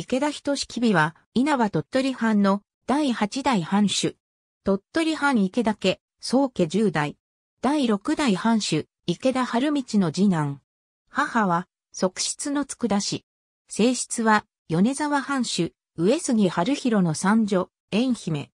池田人志日は、稲葉鳥取藩の第8代藩主。鳥取藩池田家、宗家10代。第6代藩主、池田春道の次男。母は、側室の佃氏。正室は、米沢藩主、上杉春弘の三女、縁姫。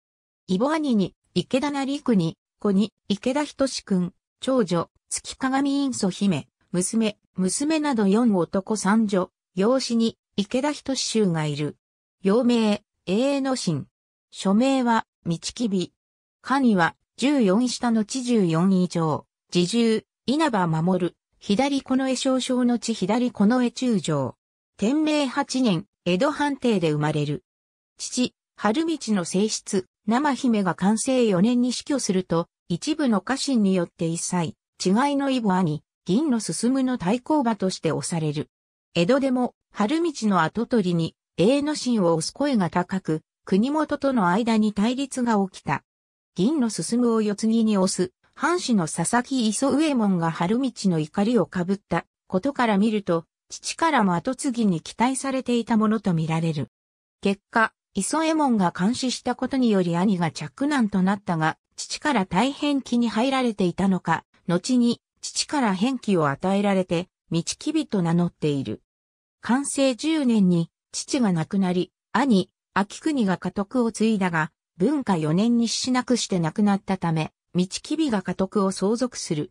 イボ兄に、池田成国、子に、池田仁志君、長女、月鏡院祖姫、娘、娘など四男三女、養子に、池田仁衆がいる。陽明、永遠の神。署名は、道きび。神は、14下の地14以上、自重、稲葉守、左この江少将の地左この江中将。天明8年、江戸藩邸で生まれる。父、春道の正室、生姫が完成4年に死去すると、一部の家臣によって一切、違いの異母兄、銀の進むの対抗馬として押される。江戸でも春道の後取りに、永の心を押す声が高く、国元との間に対立が起きた。銀の進むを四つ木に押す、藩士の佐々木磯右衛門が春道の怒りをかぶったことから見ると、父からも後継ぎに期待されていたものと見られる。結果、磯右衛門が監視したことにより兄が着難となったが、父から大変気に入られていたのか、後に父から返記を与えられて、道きびと名乗っている。完成10年に父が亡くなり、兄、秋国が家督を継いだが、文化4年に死なくして亡くなったため、道吉が家督を相続する。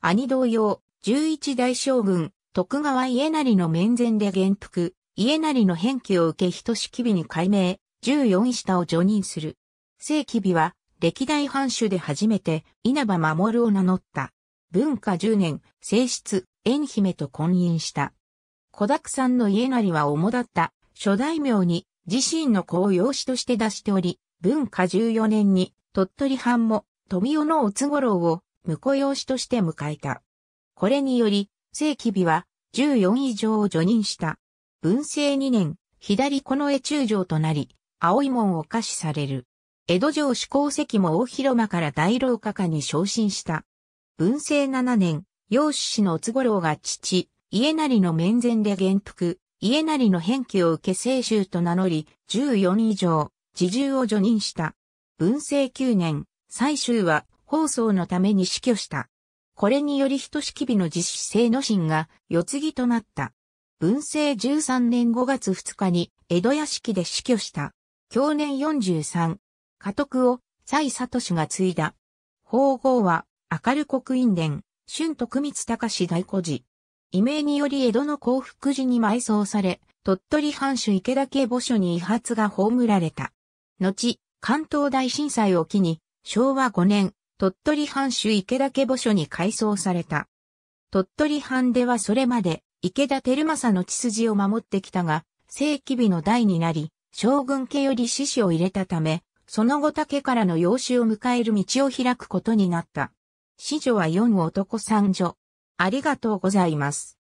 兄同様、11代将軍、徳川家成の面前で元服、家成の返記を受け人式備に改名、14下を除任する。正吉備は、歴代藩主で初めて稲葉守を名乗った。文化10年、正室、縁姫と婚姻した。区沢んの家なりは主だった諸大名に自身の子を養子として出しており、文化14年に鳥取藩も富雄のおつごろを婿養子として迎えた。これにより、正規日は14以上を除任した。文政2年、左この絵中将となり、青い門を下賜される。江戸城主功石も大広間から大老家下に昇進した。文政7年、養子氏のおつごろが父、家成の面前で元服、家成の返記を受け清州と名乗り、14以上、自重を除任した。文政9年、最終は、放送のために死去した。これにより人式日の実施性の神が、世継ぎとなった。文政13年5月2日に、江戸屋敷で死去した。去年43、家督を、蔡氏が継いだ。法号は、明る国院伝、春徳光隆大孤児。異名により江戸の幸福寺に埋葬され、鳥取藩主池田家墓所に遺髪が葬られた。後、関東大震災を機に、昭和5年、鳥取藩主池田家墓所に改装された。鳥取藩ではそれまで、池田輝政の血筋を守ってきたが、正規日の代になり、将軍家より死死を入れたため、その後竹からの養子を迎える道を開くことになった。子女は四男三女、ありがとうございます。